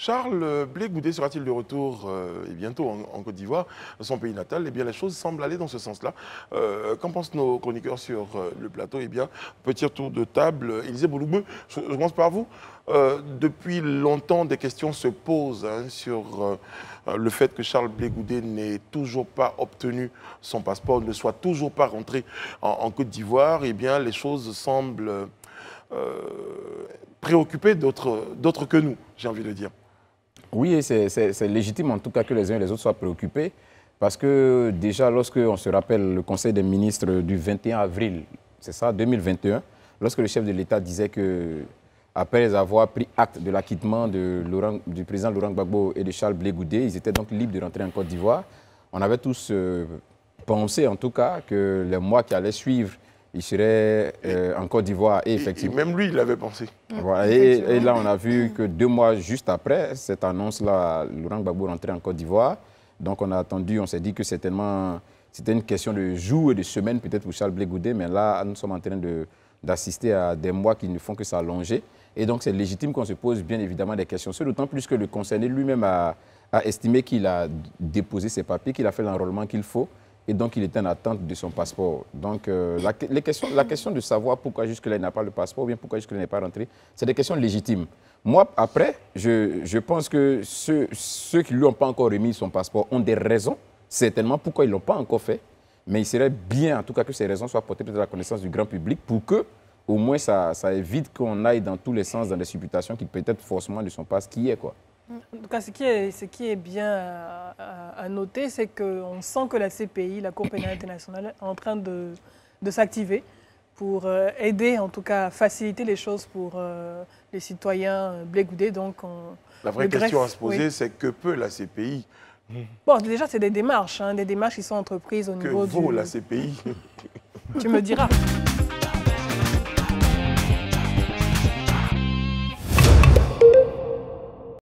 Charles Blé sera-t-il de retour euh, eh bientôt en, Côte d'Ivoire, son pays natal Eh bien, les choses semblent aller dans ce sens-là. Euh, qu'en pensent nos chroniqueurs sur euh, le plateau Eh bien, petit tour de table. Élisée Bouloubeu, je, commence par vous. depuis longtemps, des questions se posent hein, sur le fait que Charles Blé n'ait toujours pas obtenu son passeport, ne soit toujours pas rentré en, Côte d'Ivoire. Eh bien, les choses semblent préoccuper d'autres que nous, j'ai envie de dire. Oui, c'est légitime en tout cas que les uns et les autres soient préoccupés, parce que déjà lorsqu'on se rappelle le Conseil des ministres du 21 avril, c'est ça, 2021, lorsque le chef de l'État disait que, après avoir pris acte de l'acquittement du président Laurent Gbagbo et de Charles Blé ils étaient donc libres de rentrer en Côte d'Ivoire, on avait tous euh, pensé en tout cas que les mois qui allaient suivre il serait euh, en Côte d'Ivoire. Et effectivement. même lui, il l'avait pensé. Ah, et, là, on a vu que deux mois juste après cette annonce-là, Laurent Gbagbo rentrait en Côte d'Ivoire. Donc on a attendu, on s'est dit que c'était une question de jours et de semaines peut-être pour Charles Blégoudet, mais là, nous sommes en train d'assister à des mois qui ne font que s'allonger. Et donc c'est légitime qu'on se pose bien évidemment des questions, d'autant plus que le concerné lui-même a, a estimé qu'il a déposé ses papiers, qu'il a fait l'enrôlement qu'il faut et donc il était en attente de son passeport. Donc euh, la, les questions, la question de savoir pourquoi jusque-là il n'a pas le passeport ou bien pourquoi jusque-là il n'est pas rentré, c'est des questions légitimes. Moi, après, je, je pense que ceux, ceux qui ne lui ont pas encore remis son passeport ont des raisons, certainement, pourquoi ils ne l'ont pas encore fait. Mais il serait bien, en tout cas, que ces raisons soient portées à la connaissance du grand public pour que, au moins, ça, ça évite qu'on aille dans tous les sens, dans les supputations qui peut-être forcément ne sont pas ce qui est. Quoi. En tout cas, ce qui est, bien euh, à, noter, c'est qu'on sent que la CPI, la Cour pénale internationale, est en train de, s'activer pour euh, aider, en tout cas, faciliter les choses pour euh, les citoyens blégoudés. Donc, la vraie question à se poser, c'est que peut la CPI Bon, déjà, c'est des démarches, hein, des démarches qui sont entreprises au que niveau vaut du... la CPI Tu me diras.